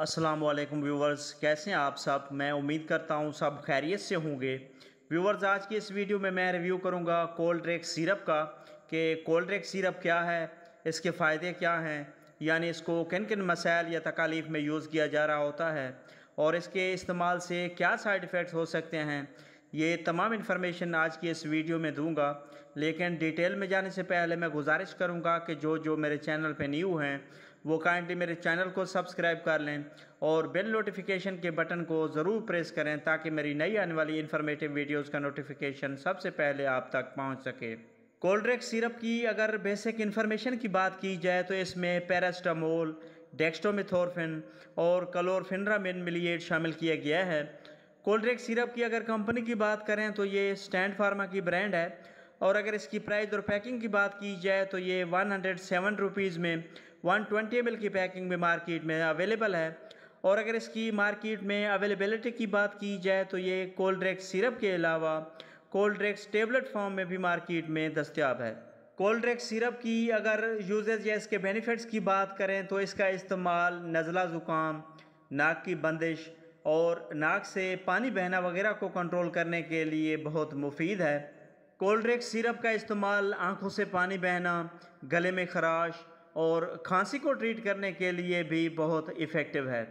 अस्सलाम वालेकुम व्यूवर्स कैसे हैं आप सब मैं उम्मीद करता हूं सब खैरियत से होंगे व्यूवर्स आज की इस वीडियो में मैं रिव्यू करूंगा कोल्ड ड्रेक सिरप का कि कोल्ड ड्रेक सिरप क्या है इसके फ़ायदे क्या हैं यानी इसको किन किन मसाइल या तकालीफ में यूज़ किया जा रहा होता है और इसके इस्तेमाल से क्या साइड इफ़ेक्ट्स हो सकते हैं ये तमाम इन्फॉर्मेशन आज की इस वीडियो में दूंगा लेकिन डिटेल में जाने से पहले मैं गुजारिश करूंगा कि जो जो मेरे चैनल पे न्यू हैं वो काइंडली मेरे चैनल को सब्सक्राइब कर लें और बेल नोटिफिकेशन के बटन को ज़रूर प्रेस करें ताकि मेरी नई आने वाली इन्फॉर्मेटिव वीडियोज़ का नोटिफिकेशन सबसे पहले आप तक पहुँच सके कोल्ड ड्रिंक सिरप की अगर बेसिक इन्फॉर्मेशन की बात की जाए तो इसमें पैरास्टामोल डेक्स्टोमिथोरफिन और कलोरफिनरामिन मिलिएट शामिल किया गया है कोल्ड्रिक सिरप की अगर कंपनी की बात करें तो ये स्टैंड फार्मा की ब्रांड है और अगर इसकी प्राइस और पैकिंग की बात की जाए तो ये वन हंड्रेड सेवन रुपीज़ में वन ट्वेंटी एम की पैकिंग में मार्केट में अवेलेबल है और अगर इसकी मार्केट में अवेलेबलिटी की बात की जाए तो ये कोल्ड्रेक्स सिरप के अलावा कोल्ड्रेक्स टेबलेट फॉर्म में भी मार्केट में दस्तियाब है कोल्ड्रेक्स सिरप की अगर यूजेज या इसके बेनिफिट्स की बात करें तो इसका इस्तेमाल नज़ला ज़ुकाम नाक की बंदिश और नाक से पानी बहना वगैरह को कंट्रोल करने के लिए बहुत मुफीद है कोल्ड्रेक्स सिरप का इस्तेमाल आँखों से पानी बहना गले में खराश और खांसी को ट्रीट करने के लिए भी बहुत इफ़ेक्टिव है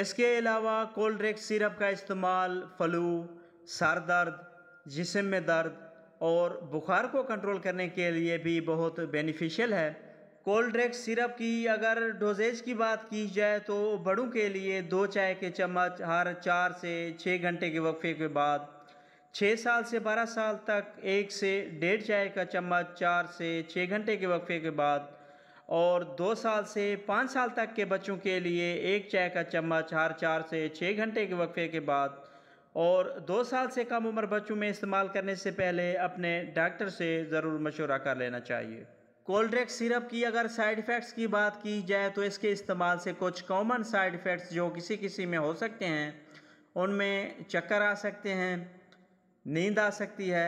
इसके अलावा कोल्ड ड्रिंक सिरप का इस्तेमाल फ्लू सर दर्द जिसम में दर्द और बुखार को कंट्रोल करने के लिए भी बहुत बेनिफिशियल है कोल्ड ड्रिंक सिरप की अगर डोजेज की बात की जाए तो बड़ों के लिए दो चाय के चम्मच हर चार से छः घंटे के वक्फे के बाद छः साल से बारह साल तक एक से डेढ़ चाय का चम्मच चार से छः घंटे के वक्फे के बाद और दो साल से पाँच साल तक के बच्चों के लिए एक चाय का चम्मच हर चार से छः घंटे के वक्फे के बाद और दो साल से कम उम्र बच्चों में इस्तेमाल करने से पहले अपने डॉक्टर से ज़रूर मशवरा कर लेना चाहिए कोल्ड ड्रिंक सिरप की अगर साइड इफ़ेक्ट्स की बात की जाए तो इसके इस्तेमाल से कुछ कॉमन साइड इफ़ेक्ट्स जो किसी किसी में हो सकते हैं उनमें चक्कर आ सकते हैं नींद आ सकती है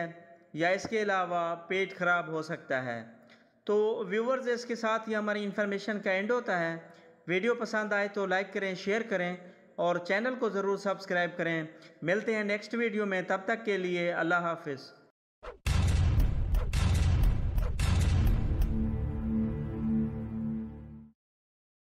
या इसके अलावा पेट ख़राब हो सकता है तो व्यूवर्स इसके साथ ही हमारी इन्फॉर्मेशन का एंड होता है वीडियो पसंद आए तो लाइक करें शेयर करें और चैनल को ज़रूर सब्सक्राइब करें मिलते हैं नेक्स्ट वीडियो में तब तक के लिए अल्लाह हाफिज़